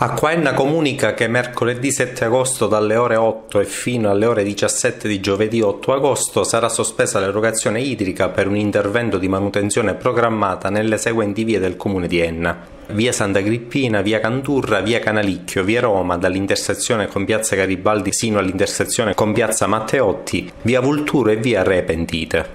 Acquaenna comunica che mercoledì 7 agosto dalle ore 8 e fino alle ore 17 di giovedì 8 agosto sarà sospesa l'erogazione idrica per un intervento di manutenzione programmata nelle seguenti vie del comune di Enna. Via Santa Grippina, via Canturra, via Canalicchio, via Roma, dall'intersezione con piazza Garibaldi sino all'intersezione con piazza Matteotti, via Vulturo e via Repentite.